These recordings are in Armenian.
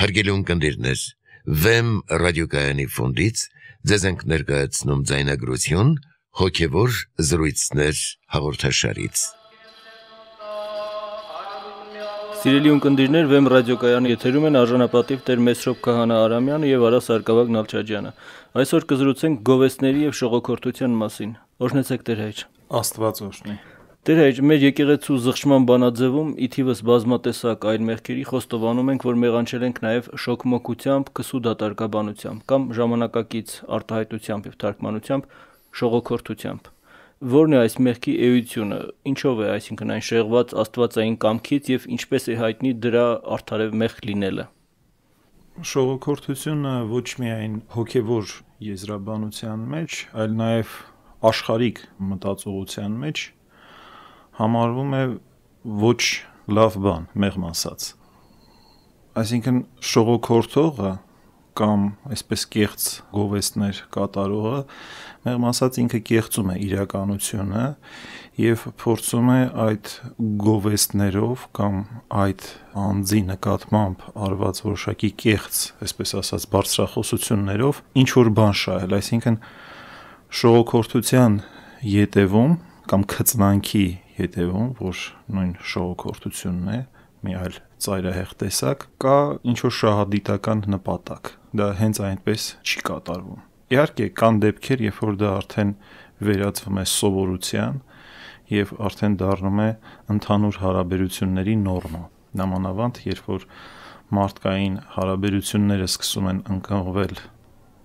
Հարգելի ունկնդիրներ, Վեմ ռադիոկայանի ֆոնդից ձեզ ենք ներկայացնում ձայնագրություն հոգևոր զրույցներ հաղորդաշարից։ Սիրելի ունկնդիրներ, Վեմ ռադիոկայանի եթերում են արժանապատիվ Տեր Մեսրոպ Քահանա Արամյանը եւ Արա Սարգսակյան Նալչաջյանը։ Այսօր կզրուցենք գովեսների եւ շողոքորթության մասին։ Օրհնեցեք Տեր հայր։ Աստված օրհնի։ Տեր հայր, մեր եկեղեցու զղջման բանաձևում ի թիվս բազմատեսակ այլ մեղքերի խոստովանում ենք, որ մեղանչել ենք նաև շոկմոկությամբ, կսու դատարկաբանությամբ կամ ժամանակակից արտահայտությամբ եւ թարգմանությամբ շողոքորթությամբ։ Որն է այս մեղքի էությունը, ինչով է այսինքն այն շեղված աստվածային կամքից եւ ինչպես է հայտնի դրա արդարև մեղք լինելը։ Շողոքորթությունը ոչ միայն հոգեվոր եզրաբանության մեջ, այլ նաեւ աշխարհիկ մտածողության մեջ համարվում է ոչ լավ բան, մեղմ ասած։ Այսինքն շողոքորթողը կամ այսպես կեղծ գովեստներ կատարողը մեղմ ասած ինքը կեղծում է իրականությունը եւ փորձում է այդ գովեստներով կամ այդ անձի նկատմամբ արված որոշակի կեղծ, այսպես ասած բարձրախոսություններով ինչ որ բան շահել, այսինքն շողոքորթության յետևում կամ քծնանքի հետևում, որ նույն շողոքորտությունն է, մի այլ ծայրահեղ տեսակ, կա ինչ որ շահադիտական նպատակ։ Դա հենց այնպես չի կատարվում։ Իհարկե կան դեպքեր, երբ որ դա արդեն վերածվում է սովորության եւ արդեն դառնում է ընդհանուր հարաբերությունների նորմա։ Նամանավանդ, երբ որ մարդկային հարաբերությունները սկսում են ընկնվել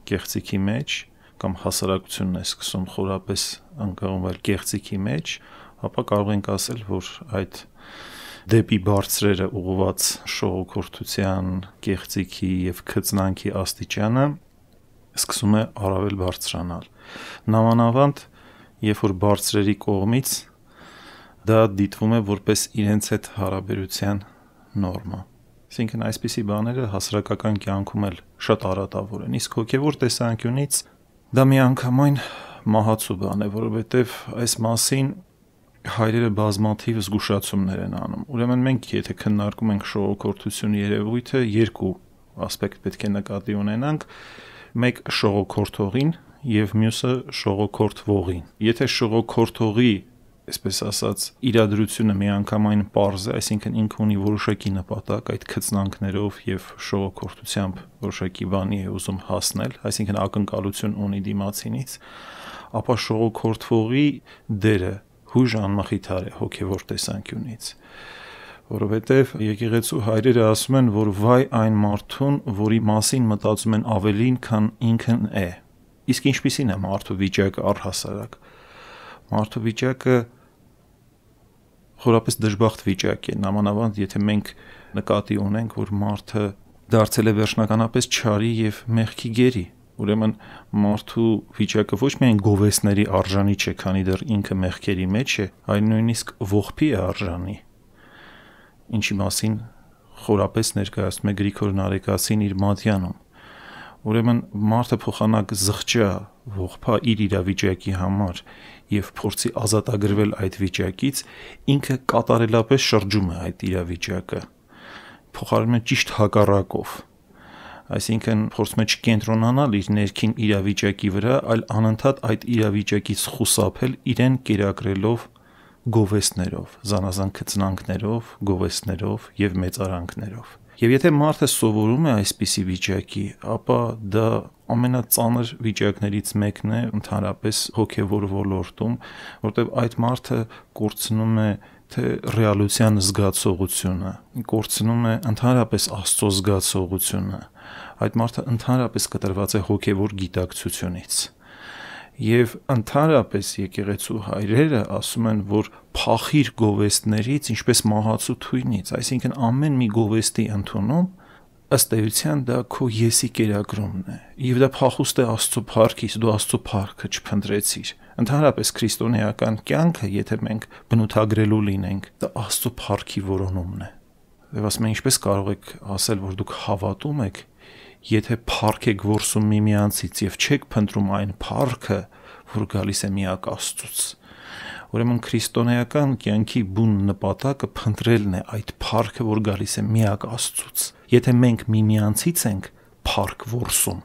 կեղծիքի մեջ կամ հասարակությունն է սկսում խորապես ընկնվել կեղծիքի մեջ, ապա կարող ենք ասել, որ այդ դեպի բարձրերը ուղղված շողոքորթության, կեղծիքի եւ քծնանքի աստիճանը սկսում է առավել բարձրանալ։ Նամանավանդ, երբ որ բարձրերի կողմից դա դիտվում է որպես իրենց հետ հարաբերության նորմա։ Այսինքն այսպիսի բաները հասարակական կյանքում էլ շատ արատավոր են։ Իսկ հոգևոր տեսանկյունից դա միանգամայն մահացու բան է, որովհետև այս մասին հայրերը բազմաթիվ զգուշացումներ են անում։ Ուրեմն մենք եթե քննարկում ենք շողոքորթությունը երևույթը, երկու ասպեկտ պետք է նկատի ունենանք։ Մեկ շողոքորթողին եւ մյուսը շողոքորթվողին։ Եթե շողոքորթողի այսպես ասած իրադրությունը միանգամայն པարզ է, այսինքն ինքը ունի որոշակի նպատակ այդ քծնանքներով եւ շողոքորթությամբ որոշակի բանի է ուզում հասնել, այսինքն ակնկալություն ունի դիմացինից, ապա շողոքորթվողի դերը հույժ անմխիթար է հոգևոր տեսանկյունից որովհետև եկեղեցու հայրերը ասում են, որ վայ այն մարդուն, որի մասին մտածում են ավելին, քան ինքն է։ Իսկ ինչպիսին է մարդու վիճակը առհասարակ։ Մարդու վիճակը խորապես դժբախտ վիճակ է, նամանավանդ եթե մենք նկատի ունենք, որ մարդը դարձել է վերջնականապես չարի եւ մեղքի գերի։ Ուրեմն մարդու վիճակը ոչ միայն գովեսների արժանի չէ, քանի դեռ ինքը մեղքերի մեջ է, այլ նույնիսկ ողբի է արժանի։ Ինչի մասին խորապես ներկայացնում է Գրիգոր Նարեկասին իր Մատյանում։ Ուրեմն մարդը փոխանակ զղջա, ողբա իր իրավիճակի համար եւ փորձի ազատագրվել այդ վիճակից, ինքը կատարելապես շրջում է այդ իրավիճակը փոխարինում է ճիշտ հակառակով այսինքն փորձում է չկենտրոնանալ իր ներքին իրավիճակի վրա, այլ անընդհատ այդ իրավիճակից խուսափել իրեն կերակրելով գովեսներով, զանազան կծնանքներով, գովեսներով եւ մեծարանքներով։ Եվ եթե մարդը սովորում է այսպիսի վիճակի, ապա դա ամենածանր վիճակներից մեկն է ընդհանրապես հոգևոր ոլորտում, որտեղ այդ մարդը կորցնում է թե ռեալության զգացողությունը, կորցնում է ընդհանրապես Աստծո զգացողությունը այդ մարդը ընդհանրապես կտրված է հոգևոր գիտակցությունից եւ ընդհանրապես եկեղեցու հայրերը ասում են, որ փախիր գովեստներից, ինչպես մահացու թույնից, այսինքն ամեն մի գովեստի ընդունում ըստ էության դա քո եսի կերակրումն է։ Եվ դա փախուստ է Աստծո փառքից, դու Աստծո փառքը չփնտրեցիր։ Ընդհանրապես քրիստոնեական կյանքը, եթե մենք բնութագրելու լինենք, դա Աստծո փառքի որոնումն է։ Եվ ասում են, ինչպես կարող եք ասել, որ դուք հավատում եք, եթե փառք եք ворսում միմյանցից եւ չեք փնտրում այն փառքը, որ գալիս է միակ Աստծուց։ Ուրեմն քրիստոնեական կյանքի բուն նպատակը փնտրելն է այդ փառքը, որ գալիս է միակ Աստծուց։ Եթե մենք միմյանցից ենք փառք ворսում,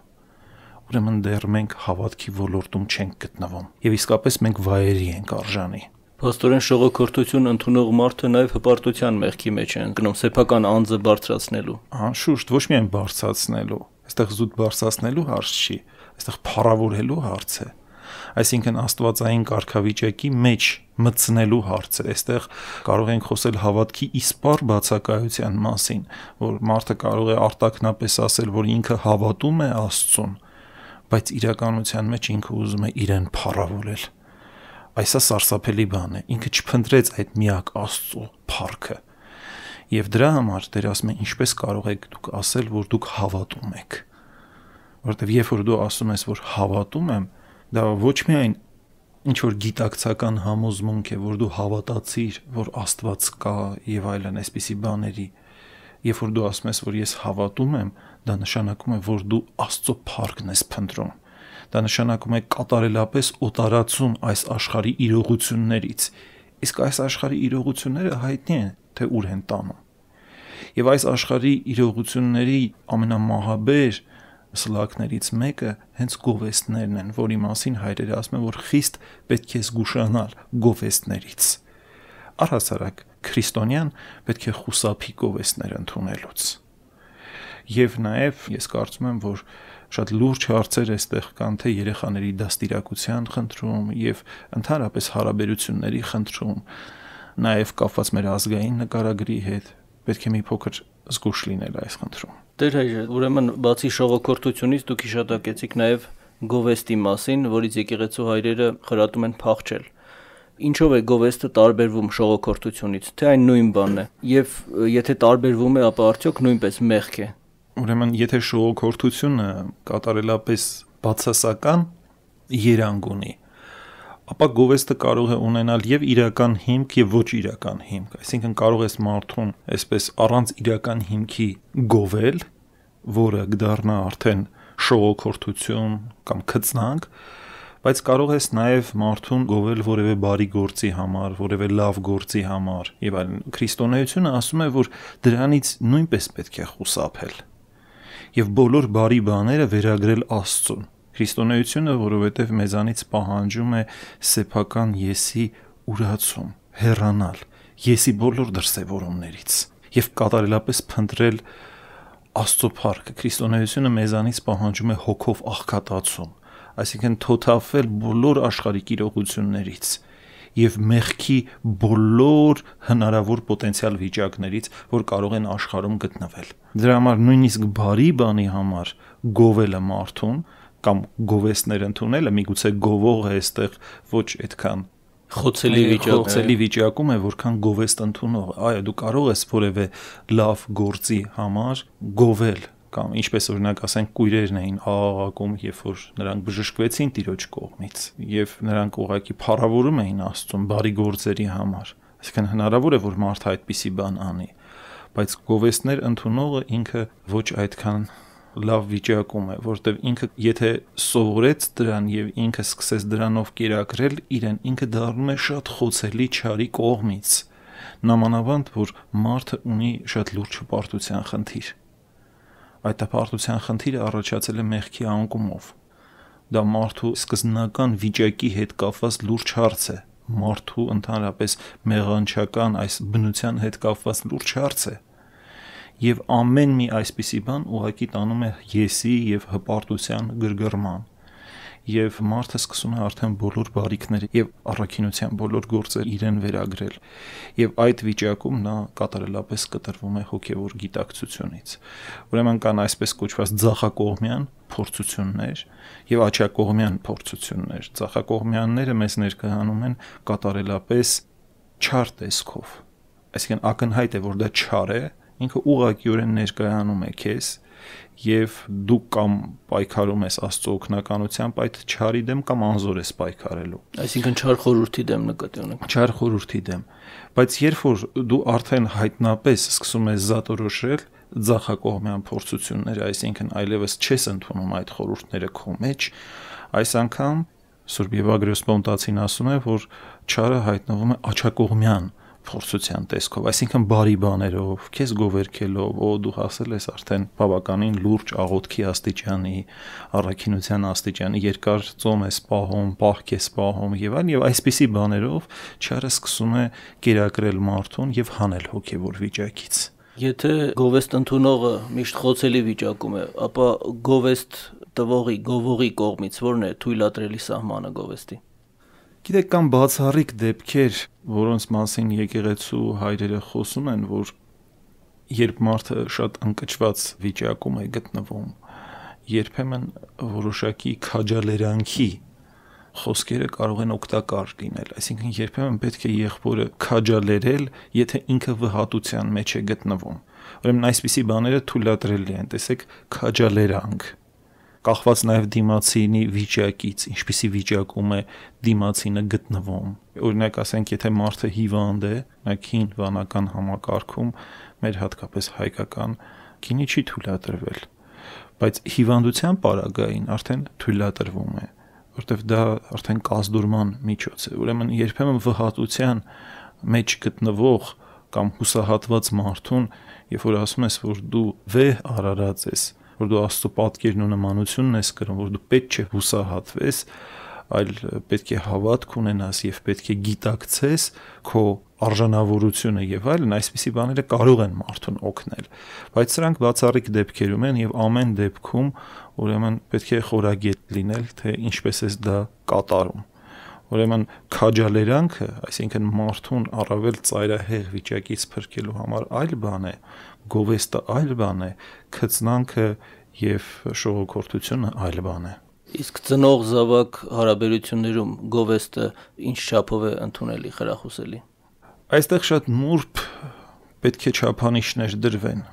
ուրեմն դեռ մենք հավատքի ոլորտում չենք գտնվում։ Եվ իսկապես մենք վայերի ենք արժանի։ Փաստորեն շողոքորթություն ընդունող մարդը նաև հպարտության մեղքի մեջ է ընկնում սեփական անձը բարձրացնելու։ Անշուշտ ոչ միայն բարձրացնելու, այստեղ զուտ բարձրացնելու հարց չի, այստեղ փառավորելու հարց է։ Այսինքն աստվածային կարգավիճակի մեջ մտցնելու հարց է։ Այստեղ կարող ենք խոսել հավատքի իսպար բացակայության մասին, որ մարդը կարող է արտակնապես ասել, որ ինքը հավատում է Աստծուն, բայց իրականության մեջ ինքը ուզում է իրեն փառավորել։ Այսա սարսափելի բան է։ Ինքը չփնտրեց այդ միակ Աստծո փառքը։ Եվ դրա համար Տեր ասում է, ինչպես կարող եք դուք ասել, որ դուք հավատում եք։ Որտեվ երբ որ դու ասում ես, որ հավատում եմ, դա ոչ միայն ինչ որ գիտակցական համոզմունք է, որ դու հավատացիր, որ Աստված կա եւ այլն այսպիսի բաների, երբ որ դու ասում ես, որ ես հավատում եմ, դա նշանակում է, որ դու Աստծո փառքն ես փնտրում։ Դա նշանակում է կատարելապես օտարացում այս աշխարհի իրողություններից։ Իսկ այս աշխարհի իրողությունները հայտնի են, թե ուր են տանում։ Եվ այս աշխարհի իրողությունների ամենամահաբեր սլակներից մեկը հենց գովեստներն են, որի մասին հայրերը ասում են, որ խիստ պետք է զգուշանալ գովեստներից։ Առհասարակ քրիստոնյան պետք է խուսափի գովեստներ ընդունելուց։ Եվ նաև ես կարծում եմ, որ շատ լուրջ հարցեր այստեղ կան թե երեխաների դաստիարակության խնդրում եւ ընդհանրապես հարաբերությունների խնդրում, նաեւ կապված մեր ազգային նկարագրի հետ։ Պետք է մի փոքր զգուշ լինել այս խնդրում։ Տեր հայր, ուրեմն բացի շողոքորթությունից դուք հիշատակեցիք նաեւ գովեստի մասին, որից եկեղեցու հայրերը խրատում են փախչել ինչով է գովեստը տարբերվում շողոքորթությունից, թե այն նույն բանն է։ Եվ եթե տարբերվում է, ապա արդյոք նույնպես մեղք է։ Ուրեմն, եթե շողոքորթությունը կատարելապես բացասական երանգ ունի, ապա գովեստը կարող է ունենալ եւ իրական հիմք եւ ոչ իրական հիմք, այսինքն կարող ես մարդուն այսպես առանց իրական հիմքի գովել, որը կդառնա արդեն շողոքորթություն կամ քծնանք, բայց կարող ես նաև մարդուն գովել որևէ բարի գործի համար, որևէ լավ գործի համար եւ այլն։ Քրիստոնեությունը ասում է, որ դրանից նույնպես պետք է խուսափել եւ բոլոր բարի բաները վերագրել Աստծուն։ Քրիստոնեությունը, որովհետեւ մեզանից պահանջում է սեփական եսի ուրացում, հեռանալ եսի բոլոր դրսևորումներից եւ կատարելապես փնտրել Աստծո փառքը։ Քրիստոնեությունը մեզանից պահանջում է հոգով աղքատացում, այսինքն թոթափել բոլոր աշխարհի իրողություններից եւ մեղքի բոլոր հնարավոր պոտենցիալ վիճակներից, որ կարող են աշխարհում գտնվել։ Դրա համար նույնիսկ բարի բանի համար գովելը մարդուն կամ գովեսներ ընդունելը միգուցե գովողը այստեղ ոչ այդքան խոցելի վիճակում խոցելի վիճակում է որքան գովեստ ընդունող այո դու կարող ես որևէ լավ գործի համար գովել կամ ինչպես օրինակ ասենք կույրերն էին աղաղակում, երբ որ նրանք բժշկվեցին տիրոջ կողմից եւ նրանք ուղակի փառավորում էին Աստծուն բարի գործերի համար։ Այսինքն հնարավոր է որ մարդը այդպիսի բան անի, բայց գովեստներ ընդունողը ինքը ոչ այդքան լավ վիճակում է, որտեվ ինքը եթե սովորեց դրան եւ ինքը սկսեց դրանով կերակրել, իրեն ինքը դառնում է շատ խոցելի չարի կողմից նամանավանդ որ մարդը ունի շատ լուրջ հպարտության խնդիր այդ հպարտության խնդիրը առաջացել է մեղքի անկումով։ Դա մարդու սկզբնական վիճակի հետ կապված լուրջ հարց է։ Մարդու ընդհանրապես մեղանչական այս բնության հետ կապված լուրջ հարց է։ Եվ ամեն մի այսպիսի բան ուղակի տանում է եսի եւ հպարտության գրգռման եւ մարդը սկսում է արդեն բոլոր բարիկները եւ առաքինության բոլոր գործեր իրեն վերագրել եւ այդ վիճակում նա կատարելապես կտրվում է հոգեվոր գիտակցությունից ուրեմն կան այսպես կոչված ցախակողմյան փորձություններ եւ աչակողմյան փորձություններ ցախակողմյանները մեզ ներկայանում են կատարելապես չար տեսքով այսինքն ակնհայտ է որ դա չար է ինքը ուղղակիորեն ներկայանում է քեզ եւ դու կամ պայքարում ես Աստծո օգնականությամբ այդ չարի դեմ կամ անզոր ես պայքարելու։ Այսինքն չար խորհրդի դեմ նկատի ունեք։ Չար խորհրդի դեմ։ Բայց երբ որ դու արդեն հայտնապես սկսում ես զատորոշել ձախակողմյան փորձությունները, այսինքն այլևս չես ընդունում այդ խորհուրդները քո մեջ, այս անգամ Սուրբ Եվագրիոս Պոնտացին ասում է, որ չարը հայտնվում է աչակողմյան փորձության տեսքով, այսինքն բարի բաներով, քեզ գովերքելով, օ դու հասել ես արդեն բավականին լուրջ աղոթքի աստիճանի, առաքինության աստիճանի, երկար ծոմ ես պահում, պահ քեզ պահում եւ այլն եւ այսպիսի բաներով չարը սկսում է կերակրել մարդուն եւ հանել հոգեոր վիճակից։ Եթե գովեստ ընդունողը միշտ խոցելի վիճակում է, ապա գովեստ տվողի, գովողի կողմից ո՞րն է թույլատրելի սահմանը գովեստի։ Գիտեք, կան բացառիկ դեպքեր, որոնց մասին եկեղեցու հայրերը խոսում են, որ երբ մարդը շատ ընկճված վիճակում է գտնվում, երբեմն որոշակի քաջալերանքի խոսքերը կարող են օգտակար լինել, այսինքն երբեմն պետք է եղբորը քաջալերել, եթե ինքը վհատության մեջ է գտնվում։ Ուրեմն այսպիսի բաները թույլատրելի են, տեսեք, քաջալերանք կախված նաև դիմացինի վիճակից, ինչպիսի վիճակում է դիմացինը գտնվում։ Օրինակ, ասենք, եթե մարդը հիվանդ է, նա քին վանական համակարգում մեր հատկապես հայկական քինի չի թույլատրվել, բայց հիվանդության պարագային արդեն թույլատրվում է որտեվ դա արդեն կազդուրման միջոց է։ Ուրեմն երբեմն վհատության մեջ գտնվող կամ հուսահատված մարդուն, երբ որ ասում ես, որ դու վեհ արարած ես, որ դու Աստծո պատկերն ու նմանությունն ես կրում, որ դու պետք չէ հուսահատվես, այլ պետք է հավատք ունենաս եւ պետք է գիտակցես քո արժանավորությունը եւ այլն, այսպիսի բաները կարող են մարդուն օգնել, բայց սրանք բացառիկ դեպքերում են եւ ամեն դեպքում ուրեմն պետք է խորագետ լինել, թե ինչպես ես դա կատարում։ Ուրեմն քաջալերանքը, այսինքն մարդուն առավել ծայրահեղ վիճակից փրկելու համար այլ բան է, գովեստը այլ բան է, քծնանքը եւ շողոքորթությունը այլ բան է։ Իսկ ծնող զավակ հարաբերություններում գովեստը ինչ չափով է ընդունելի խրախուսելի։ Այստեղ շատ մուրբ պետք է չափանիշներ դրվեն։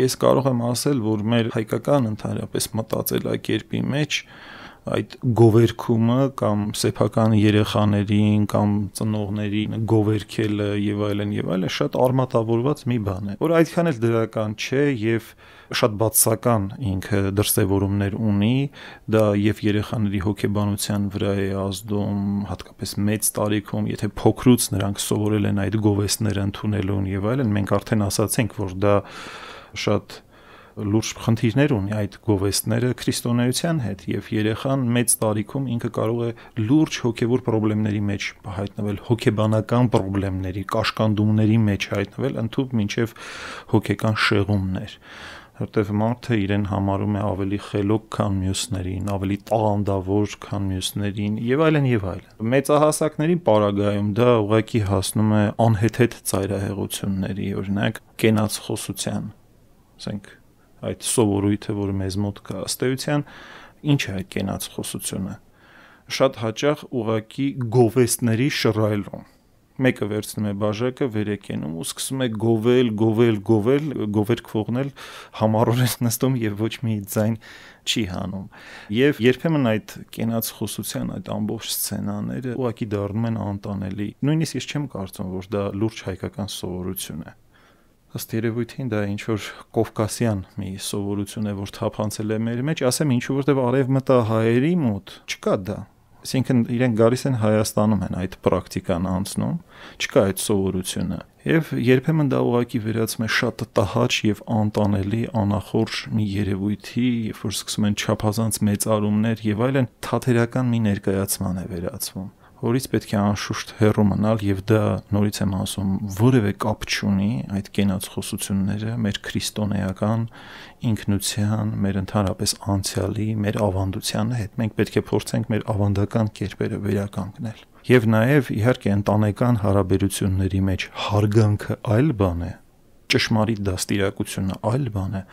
Ես կարող եմ ասել, որ մեր հայկական ընդհանրապես մտածելակերպի մեջ մեջ այդ գովերքումը կամ սեփական երեխաներին կամ ծնողներին գովերքելը եւ այլն եւ այլն շատ արմատավորված մի բան է որ այդքան էլ դրական չէ եւ շատ բացական ինքը դրսևորումներ ունի դա եւ երեխաների հոգեբանության վրա է ազդում հատկապես մեծ տարիքում եթե փոքրուց նրանք սովորել են այդ գովեսները ընդունելուն եւ այլն մենք արդեն ասացինք որ դա շատ լուրջ խնդիրներ ունի այդ գովեստները քրիստոնեության հետ եւ երեխան մեծ տարիքում ինքը կարող է լուրջ հոգեվոր խնդիրների մեջ հայտնվել, հոգեբանական խնդիրների, կաշկանդումների մեջ հայտնվել, ընդհուպ մինչեւ հոգեկան շեղումներ որտեվ մարդը իրեն համարում է ավելի խելոք, քան մյուսներին, ավելի տաղանդավոր, քան մյուսներին եւ այլն եւ այլն։ Մեծահասակներին պարագայում դա ուղղակի հասնում է անհեթեթ ծայրահեղությունների, օրինակ կենացխոսության, ասենք այդ սովորույթը, որը մեզ մոտ կա, ըստեյության ինչ է այդ կենաց խոսությունը։ Շատ հաճախ ուղակի գովեստների շռայլում մեկը վերցնում է բաժակը, վեր է կենում ու սկսում է գովել, գովել, գովել, գովեր քողնել, համառորեն նստում եւ ոչ մի ձայն չի հանում։ Եվ երբեմն այդ կենաց խոսության այդ ամբողջ սցենաները ուղակի դառնում են անտանելի։ Նույնիսկ ես չեմ կարծում, որ դա լուրջ հայկական սովորություն է ըստ երևույթին դա ինչ որ կովկասյան մի սովորություն է, որ թափանցել է մեր մեջ, ասեմ ինչու որտեվ արևմտա հայերի մոտ չկա դա։ Այսինքն իրենք գալիս են Հայաստանում են այդ պրակտիկան անցնում, չկա այդ սովորությունը։ Եվ երբեմն դա ուղակի վերածվում է շատ տհաճ եւ անտանելի անախորժ մի երևույթի, երբ որ սկսում են չափազանց մեծարումներ եւ այլն թաթերական մի ներկայացման է վերածվում որից պետք է անշուշտ հեռու մնալ եւ դա նորից եմ ասում որևէ կապ չունի այդ կենաց խոսությունները մեր քրիստոնեական ինքնության, մեր ընդհանրապես անցյալի, մեր ավանդության հետ մենք պետք է փորձենք մեր ավանդական կերպերը վերականգնել։ Եվ նաեւ իհարկե ընտանեկան հարաբերությունների մեջ հարգանքը այլ բան է, ճշմարիտ դաստիարակությունը այլ բան է,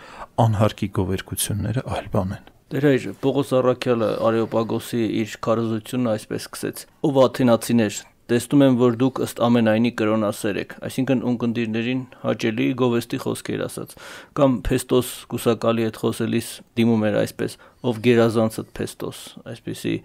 անհարկի գովերգությունները այլ բան են։ Դեր այժմ Պողոս Առաքյալը Արեոպագոսի իր քարոզությունը այսպես սկսեց. Ով աթենացիներ, տեսնում եմ, որ դուք ըստ ամենայնի կրոնասեր եք, այսինքն ունկնդիրներին հաճելի գովեստի խոսքեր ասած, կամ Փեստոս Կուսակալի հետ խոսելիս դիմում էր այսպես. ով գերազանցդ Փեստոս, այսպեսի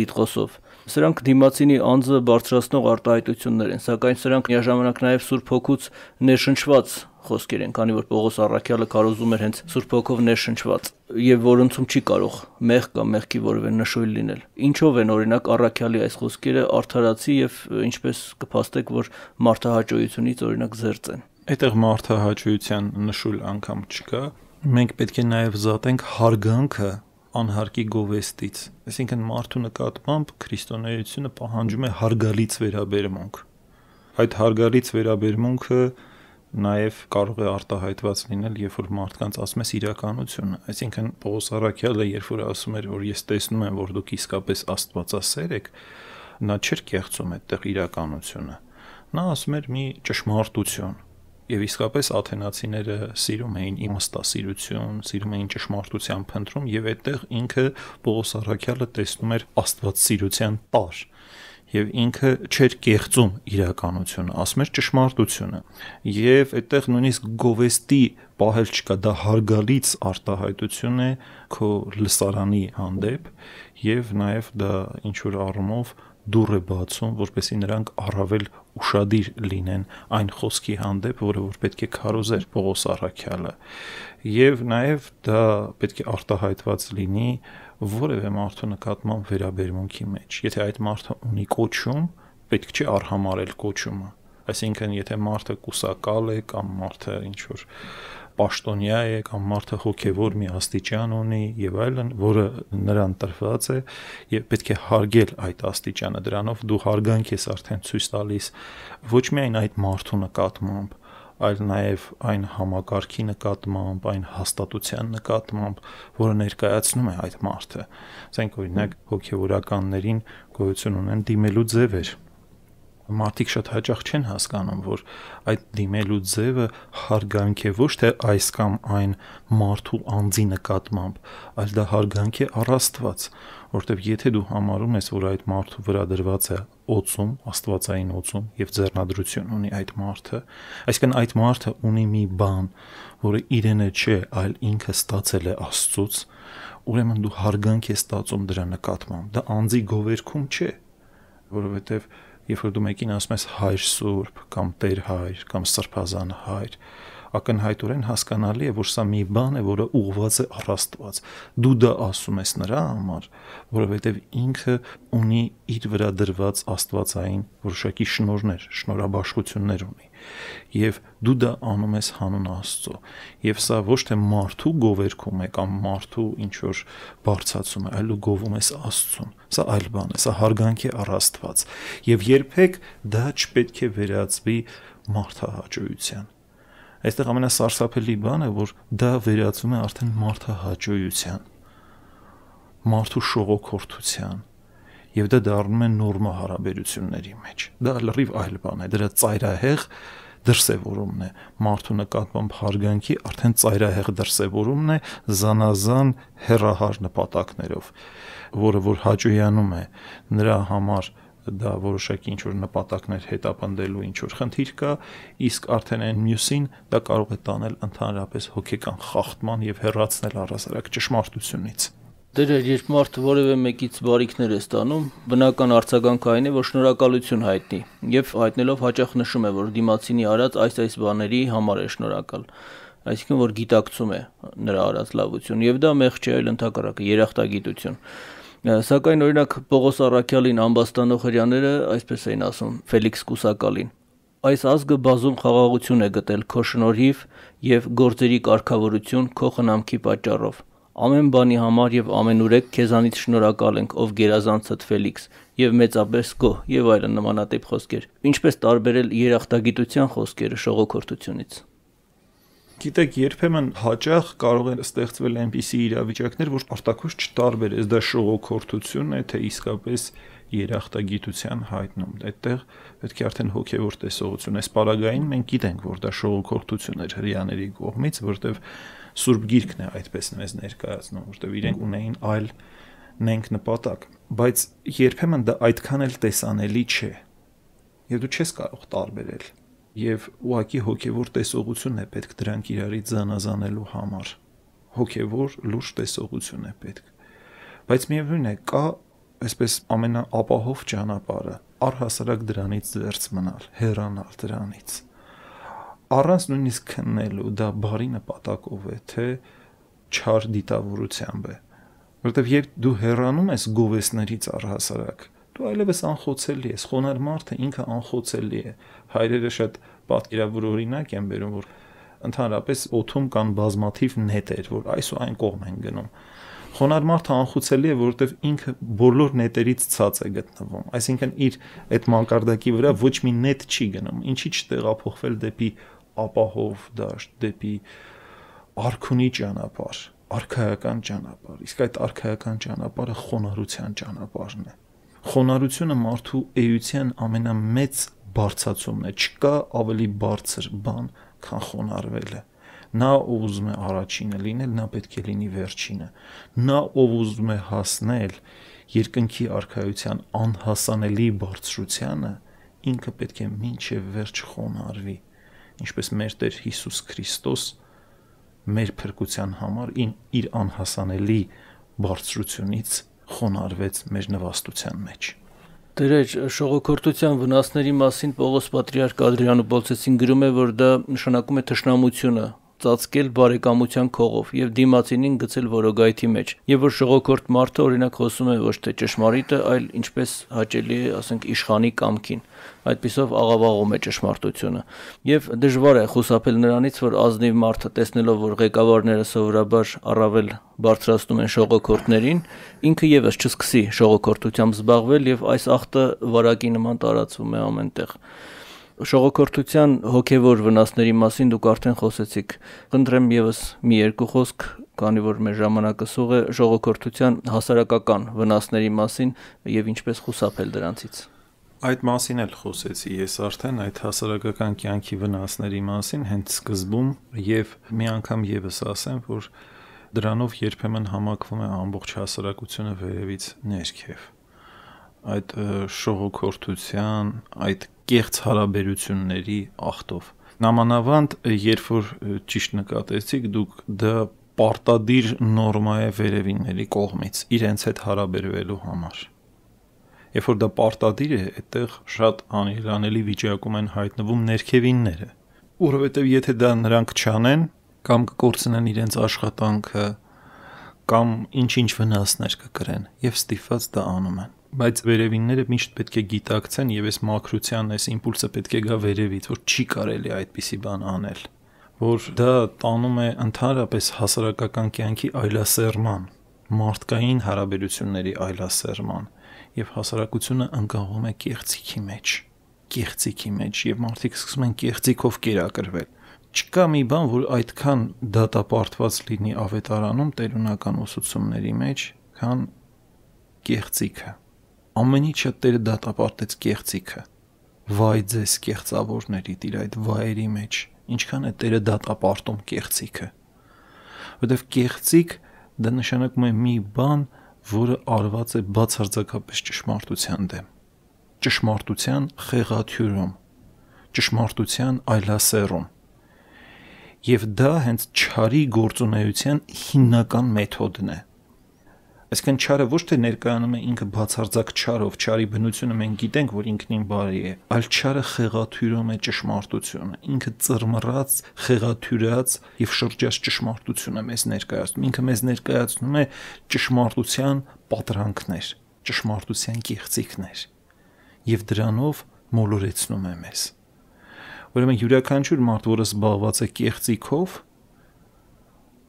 դիտխոսով։ Սրանք դիմացինի անձը բարձրացնող արտահայտություններ են, սակայն սրանք միաժամանակ նաև Սուրբ Հոգուց ներշնչված խոսքեր են, քանի որ Պողոս Առաքյալը կարոզում էր հենց Սուրբ Հոգով ներշնչված, եւ որոնցում չի կարող մեղ կամ մեղքի որևէ նշույլ լինել։ Ինչով են օրինակ Առաքյալի այս խոսքերը արդարացի եւ ինչպես կփաստեք, որ մարդահաճույցունից օրինակ զերծ են։ Այդտեղ մարդահաճույցյան նշույլ անգամ չկա։ Մենք պետք է նաեւ զատենք հարգանքը անհարկի գովեստից։ Այսինքն մարդու նկատմամբ քրիստոնեությունը պահանջում է հարգալից վերաբերմունք։ Այդ հարգալից վերաբերմունքը նաև կարող է արտահայտված լինել, երբ որ մարդկանց ասում ես իրականությունը։ Այսինքն Պողոս Արաքյալը, երբ որ ասում էր, որ ես տեսնում եմ, որ դուք իսկապես Աստվածասեր եք, նա չէր կեղծում այդտեղ իրականությունը։ Նա ասում էր մի ճշմարտություն։ Եվ իսկապես աթենացիները սիրում էին իմաստասիրություն, սիրում էին ճշմարտության փնտրում եւ այդտեղ ինքը Պողոս Արաքյալը տեսնում էր Աստվածսիրության տար եւ ինքը չէր կեղծում իրականությունը, ասում էր ճշմարտությունը։ Եվ այդտեղ նույնիսկ գովեստի պահել չկա, դա հարգալից արտահայտություն է քո լսարանի հանդեպ եւ նաեւ դա ինչ որ առումով դուռ է բացում, որպեսզի նրանք առավել ուրախadir լինեն այն խոսքի հանդեպ, որը որ պետք է քարոզեր Պողոս Արաքյալը։ Եվ նաև դա պետք է արտահայտված լինի որևէ մարդու նկատմամբ վերաբերմունքի մեջ։ Եթե այդ մարդը ունի կոչում, պետք չէ արհամարել կոչումը։ Այսինքն, եթե մարդը կուսակալ է կամ մարդը ինչ որ պաշտոնյա է կամ մարդը հոգևոր մի աստիճան ունի եւ այլն, որը նրան տրված է եւ պետք է հարգել այդ աստիճանը, դրանով դու հարգանք ես արդեն ցույց տալիս ոչ միայն այդ մարդու նկատմամբ, այլ նաև այն համակարգի նկատմամբ, այն հաստատության նկատմամբ, որը ներկայացնում է այդ մարդը։ Ասենք օրինակ հոգևորականներին գոյություն ունեն դիմելու ձևեր։ Մարդիկ շատ հաճախ չեն հասկանում, որ այդ դիմելու ձևը հարգանք է ոչ թե այս կամ այն մարդու անձի նկատմամբ, այլ դա հարգանք է առաստված, որովհետև եթե դու համարում ես, որ այդ մարդու վրա դրված է օծում, աստվածային օծում եւ ձեռնադրություն ունի այդ մարդը, այսինքն այդ մարդը ունի մի բան, որը իրենը չէ, այլ ինքը ստացել է Աստծուց, ուրեմն դու հարգանք ես ստացում դրա նկատմամբ։ Դա անձի գովերքում չէ, որովհետև երբ որ դու մեկին ասում ես հայր սուրբ կամ տեր հայր կամ սրբազան հայր, հայր ակնհայտորեն հասկանալի է, որ սա մի բան է, որը ուղված է առ Աստված։ Դու դա ասում ես նրա համար, որովհետև ինքը ունի իր վրա դրված Աստվածային որոշակի շնորներ, շնորհաբաշխություններ ունի։ Եվ դու դա անում ես հանուն Աստծո։ Եվ սա ոչ թե մարդու գովերքում է կամ մարդու ինչ որ բարձացում է, այլ ու գովում ես Աստծուն։ Սա այլ բան է, սա հարգանքի առ Աստված։ Եվ երբեք դա չպետք է վերածվի մարդահաճույության Այստեղ ամենասարսափելի բանը, որ դա վերածվում է արդեն մարդահաճոյության, մարդու շողոքորթության, եւ դա դառնում է նորմալ հարաբերությունների մեջ։ Դա լրիվ այլ բան է, դրա ծայրահեղ դրսևորումն է։ Մարդու նկատմամբ հարգանքի արդեն ծայրահեղ դրսևորումն է զանազան հերահար նպատակներով, որը որ հաճոյանում է նրա համար դա որոշակի ինչ որ նպատակներ հետապնդելու ինչ որ խնդիր կա, իսկ արդեն այն մյուսին դա կարող է տանել ընդհանրապես հոգեկան խախտման եւ հեռացնել առասարակ ճշմարտությունից։ Դեր երբ մարդը որևէ մեկից բարիքներ է ստանում, բնական արձագանքը այն է, որ շնորհակալություն հայտնի եւ հայտնելով հաճախ նշում է, որ դիմացինի արած այս-այս բաների համար է շնորհակալ այսինքն որ գիտակցում է նրա արած լավությունը եւ դա մեղք չէ այլ ընդհակառակը երախտագիտություն Սակայն օրինակ Պողոս Արաքյալին ամբաստանողերյաները այսպես էին ասում Ֆելիքս Կուսակալին. Այս ազգը բազում խաղաղություն է գտել քո շնորհիվ եւ գործերի կարգավորություն քո խնամքի պատճառով։ Ամեն բանի համար եւ ամենուրեք քեզանից շնորհակալ ենք, ով գերազանցդ Ֆելիքս եւ մեծապես գո եւ այլն նմանատիպ խոսքեր, ինչպես տարբերել երախտագիտության խոսքերը շողոքորթությունից։ Գիտեք, երբեմն հաճախ կարող են ստեղծվել այնպիսի իրավիճակներ, որ արտակոս չտարբեր, ես դա շողոքորթություն է, թե իսկապես երախտագիտության հայտնում։ Այդտեղ պետք է արդեն հոգևոր տեսողություն։ Այս պարագային մենք գիտենք, որ դա շողոքորթություն էր հрьяաների կողմից, որտեվ Սուրբ Գիրքն է այդպես մեզ ներկայացնում, որտեվ իրենք ունեին այլ նենք նպատակ, բայց երբեմն դա այդքան էլ տեսանելի չէ։ Եվ դու չես կարող տարբերել եւ ուղակի հոգեվոր տեսողությունն է պետք դրանք իրարից զանազանելու համար։ Հոգեվոր լուրջ տեսողություն է պետք։ Բայց միևնույն է, կա այսպես ամենաապահով ճանապարհը առհասարակ դրանից զերծ մնալ, հեռանալ դրանից։ Առանց նույնիսկ քննելու դա բարի նպատակով է, թե չար դիտավորությամբ է։ Որտեւ երբ դու հեռանում ես գովեսներից առհասարակ, դու այլևս անխոցելի ես, խոնար մարդը ինքը անխոցելի է։ Հայրերը շատ պատկերավոր օրինակ են բերում, որ ընդհանրապես օթում կան բազմաթիվ նետեր, որ այս ու այն կողմ են գնում։ Խոնար մարդը անխոցելի է, որովհետև ինքը բոլոր նետերից ցած է գտնվում։ Այսինքն իր այդ մանկարդակի վրա ոչ մի նետ չի գնում, ինչի՞ չտեղափոխվել դեպի ապահով դաշտ, դեպի արքունի ճանապարհ, արխայական ճանապարհ։ Իսկ այդ արխայական ճանապարհը խոնարհության ճանապարհն է։ ճանապար, խոնարհությունը մարդու էության ամենամեծ բարձացումն է չկա ավելի բարձր բան քան խոնարհվելը նա ով ուզում է առաջինը լինել նա պետք է լինի վերջինը նա ով ուզում է հասնել երկնքի արխայության անհասանելի բարձրությանը ինքը պետք է մինչև վերջ խոնարհվի ինչպես մեր Տեր Հիսուս Քրիստոս մեր փրկության համար իր անհասանելի բարձրությունից խոնարհվեց մեր նվաստության մեջ։ Տերեջ շողոքորտության վնասների մասին Պողոս Պատրիարք Ադրիան Պոլցեսին գրում է, որ դա նշանակում է թշնամությունը, ծածկել բարեկամության քողով եւ դիմացինին գցել որոգայթի մեջ։ Եվ որ շողոքորտ մարդը օրինակ խոսում է ոչ թե ճշմարիտը, այլ ինչպես հաճելի է, ասենք, իշխանի կամքին այդպիսով աղավաղում է ճշմարտությունը եւ դժվար է խուսափել նրանից որ ազնիվ մարդը տեսնելով որ ղեկավարները սովորաբար առավել բարձրացնում են շողոքորտներին ինքը եւս չսկսի շողոքորտությամբ զբաղվել եւ այս ախտը վարակի նման տարածվում է ամենտեղ Շողոքորթության հոգևոր վնասների մասին դուք արդեն խոսեցիք։ Խնդրեմ եւս մի երկու խոսք, քանի որ մեր ժամանակը սուղ է, շողոքորթության հասարակական վնասների մասին եւ ինչպես խուսափել դրանցից։ Այդ մասին էլ խոսեցի ես արդեն այդ հասարակական կյանքի վնասների մասին հենց սկզբում եւ մի անգամ եւս ասեմ, որ դրանով երբեմն համակվում է ամբողջ հասարակությունը վերևից ներքև այդ շողոքորթության, այդ կեղծ հարաբերությունների ախտով։ Նամանավանդ, երբ որ ճիշտ նկատեցիք, դուք դա պարտադիր նորմա է վերևինների կողմից իրենց հետ հարաբերվելու համար։ Երբ որ դա պարտադիր է, այդտեղ շատ անիրանելի վիճակում են հայտնվում ներքևինները, որովհետև եթե դա նրանք չանեն կամ կկորցնեն իրենց աշխատանքը կամ ինչ-ինչ վնասներ կկրեն եւ ստիփած դա անում են բայց վերևինները միշտ պետք է գիտակցեն եւ այս մակրության այս իմպուլսը պետք է գա վերևից, որ չի կարելի այդպիսի բան անել, որ դա տանում է ընդհանրապես հասարակական կյանքի այլասերման, մարդկային հարաբերությունների այլասերման եւ հասարակությունը ընկալվում է կեղծիքի մեջ, կեղծիքի մեջ եւ մարդիկ սկսում են կեղծիքով կերակրվել չկա մի բան, որ այդքան դատապարտված լինի ավետարանում տերունական ուսուցումների մեջ, քան կեղծիքը ամեն ինչը Տերը դատապարտեց կեղծիքը։ Վայ ձեզ կեղծավորների իր այդ վայերի մեջ, ինչքան է Տերը դատապարտում կեղծիքը։ Որտեվ կեղծիկ դա նշանակում է մի բան, որը արված է բացարձակապես ճշմարտության դեմ։ Ճշմարտության խեղաթյուրում, ճշմարտության այլասերում։ Եվ դա հենց ճարի գործունեության հիմնական մեթոդն է Այսինքն չարը ոչ թե ներկայանում է ինքը բացարձակ չարով, չարի բնությունը մենք գիտենք, որ ինքնին բարի է, այլ չարը խեղաթյուրում է ճշմարտությունը։ Ինքը ծռմռած, խեղաթյուրած եւ շրջած ճշմարտությունը մեզ ներկայացնում։ Ինքը մեզ ներկայացնում է ճշմարտության պատրանքներ, ճշմարտության կեղծիքներ եւ դրանով մոլորեցնում է մեզ։ Ուրեմն յուրաքանչյուր մարդ, որը զբաղված է կեղծիքով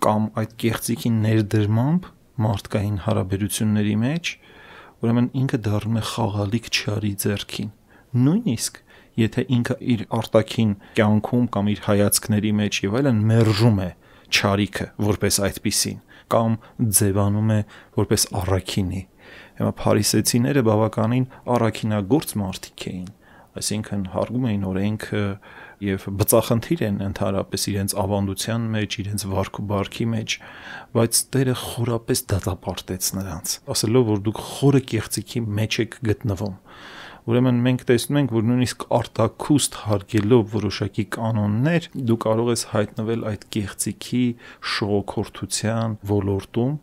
կամ այդ կեղծիքի ներդրմամբ, մարդկային հարաբերությունների մեջ, ուրեմն ինքը դառնում է խաղալիք չարի ձեռքին։ Նույնիսկ եթե ինքը իր արտաքին կյանքում կամ իր հայացքների մեջ եւ այլն մերժում է չարիքը որպես այդպիսին կամ ձևանում է որպես առաքինի։ Հիմա փարիսեցիները բավականին առաքինագործ մարդիկ էին այսինքն հարգում էին օրենքը եւ բծախնդիր են ընդհանրապես իրենց ավանդության մեջ, իրենց վարք ու բարքի մեջ, բայց Տերը խորապես դատապարտեց նրանց, ասելով որ դուք խորը կեղծիքի մեջ եք գտնվում։ Ուրեմն մենք տեսնում ենք, որ նույնիսկ արտակուստ հարգելով որոշակի կանոններ, դու կարող ես հայտնվել այդ կեղծիքի շողոքորթության ոլորտում,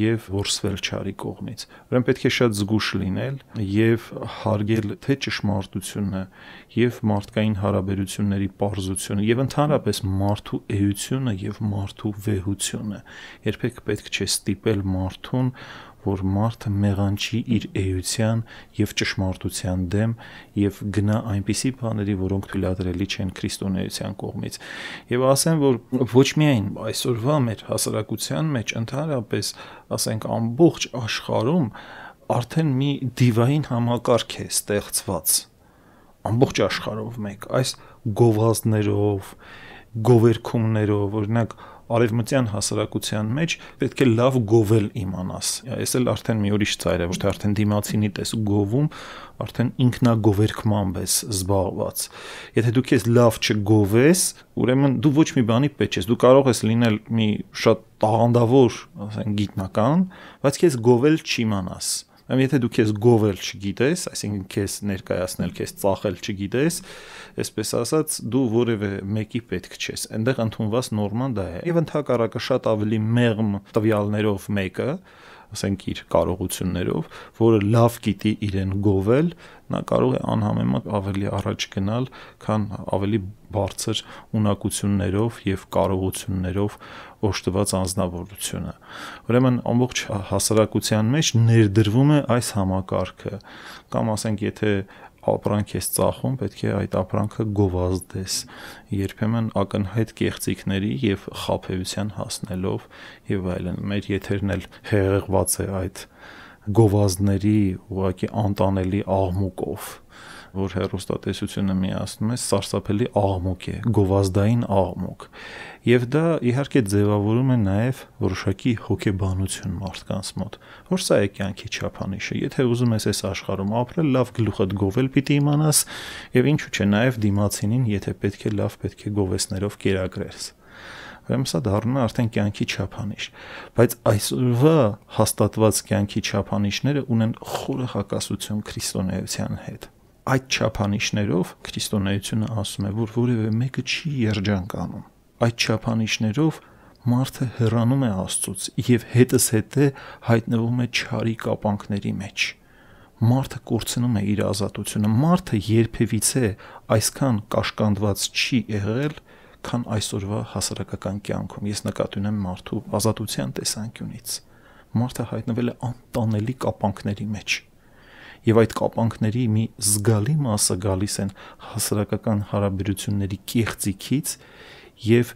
եւ որսվել չարի կողմից։ Ուրեմն պետք է շատ զգուշ լինել եւ հարգել թե ճշմարտությունը եւ մարդկային հարաբերությունների པարզությունը եւ ընդհանրապես մարդու էությունը եւ մարդու վեհությունը։ Երբեք պետք չէ ստիպել մարդուն որ մարդը մեղանչի իր էության եւ ճշմարտության դեմ եւ գնա այնպիսի բաների, որոնք թույլատրելի չեն քրիստոնեության կողմից։ Եվ ասեմ, որ ոչ միայն այսօրվա մեր հասարակության մեջ ընդհանրապես, ասենք ամբողջ աշխարհում արդեն մի դիվային համակարգ է ստեղծված ամբողջ աշխարհով մեկ այս գովազներով գովերքումներով օրինակ արևմտյան հասարակության մեջ պետք է լավ գովել իմանաս։ Այս էլ արդեն մի ուրիշ ծայր է, ոչ թե արդեն դիմացինի տես գովում, արդեն ինքնագովերքմամբ ես զբաղված։ Եթե դու քեզ լավ չգովես, ուրեմն դու ոչ մի բանի պետք ես։ Դու կարող ես լինել մի շատ տաղանդավոր, ասենք գիտնական, բայց քեզ գովել չիմանաս։ չի Ամ եթե դու քեզ գովել չգիտես, այսինքն քեզ ներկայացնել, քեզ ծախել չգիտես, այսպես ասած, դու որևէ մեկի պետք չես։ Այնտեղ ընդունված նորման դա է։ Եվ ընդհակառակը շատ ավելի մեղմ տվյալներով մեկը, ասենք իր կարողություններով, որը լավ գիտի իրեն գովել, նա կարող է անհամեմատ ավելի առաջ գնալ, քան ավելի բարձր ունակություններով եւ կարողություններով օժտված անznավորությունը։ Ուրեմն ամբողջ հասարակության մեջ ներդրվում է այս համակարգը։ Կամ ասենք, եթե ապրանք ես ծախում, պետք է այդ ապրանքը գովազդես։ Երբեմն ակնհայտ կեղծիքների եւ խափեվության հասնելով եւ այլն։ Մեր եթերն էլ հեղեղված է այդ գովազդների ուղակի անտանելի աղմուկով որ հերոստատեսությունը միացնում է սարսափելի աղմուկ է, գովազդային աղմուկ։ Եվ դա իհարկե ձևավորում է նաև որոշակի հոգեբանություն մարդկանց մոտ, որ սա է կյանքի չափանիշը։ Եթե ուզում ես այս աշխարհում ապրել, լավ գլուխդ գովել պիտի իմանաս, եւ ինչու՞ չէ, նաև դիմացինին, եթե պետք է լավ պետք է գովեսներով կերակրես ուրեմն սա դառնում է արդեն կյանքի չափանիշ։ Բայց այսօրվա հաստատված կյանքի չափանիշները ունեն խորը հակասություն քրիստոնեության հետ այդ չափանիշներով քրիստոնեությունը ասում է, որ որևէ մեկը չի երջանկանում։ Այդ չափանիշներով մարդը հեռանում է Աստծուց եւ հետս հետե հայտնվում է չարի կապանքների մեջ։ Մարդը կորցնում է իր ազատությունը։ Մարդը երբևիցե այսքան կաշկանդված չի եղել, քան այսօրվա հասարակական կյանքում։ Ես նկատի ունեմ մարդու ազատության տեսանկյունից։ Մարդը հայտնվել է անտանելի կապանքների մեջ եւ այդ կապանքների մի զգալի մասը գալիս են հասարակական հարաբերությունների կեղծիքից եւ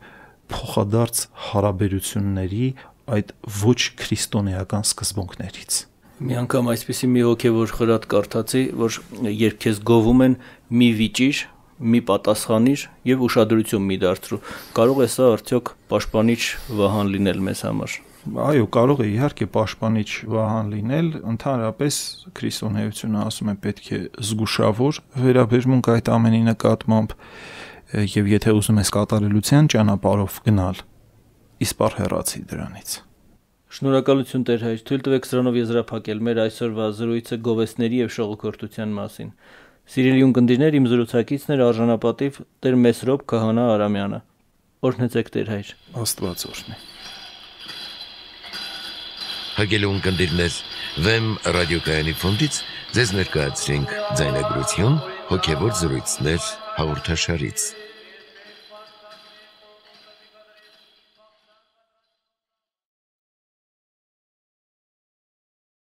փոխադարձ հարաբերությունների այդ ոչ քրիստոնեական սկզբունքներից մի անգամ այսպեսի մի հոգևոր խրատ կարդացի որ երբ քեզ գովում են մի վիճիր մի պատասխանիր եւ ուշադրություն մի դարձրու կարող է սա արդյոք պաշտպանիչ վահան լինել մեզ համար այո, կարող է իհարկե պաշտպանիչ վահան լինել, ընդհանրապես քրիստոնեությունը ասում է պետք է զգուշավոր վերաբերմունք այդ ամենի նկատմամբ եւ եթե ուզում ես կատարելության ճանապարհով գնալ, իսպար հեռացի դրանից։ Շնորհակալություն Տեր հայր, թույլ տվեք սրանով եզրափակել մեր այսօրվա զրույցը գովեսների եւ շողոքորթության մասին։ Սիրելի ունկնդիրներ, իմ զրուցակիցներ արժանապատիվ Տեր Մեսրոբ Քահանա Արամյանը։ Օրհնեցեք Տեր հայր։ Աստված օրհնի հարգելուն կնդիրներ, վեմ ռադյոկայանի ֆոնդից ձեզ ներկայացրինք ձայնագրություն, հոգևոր զրույցներ հաղորդաշարից։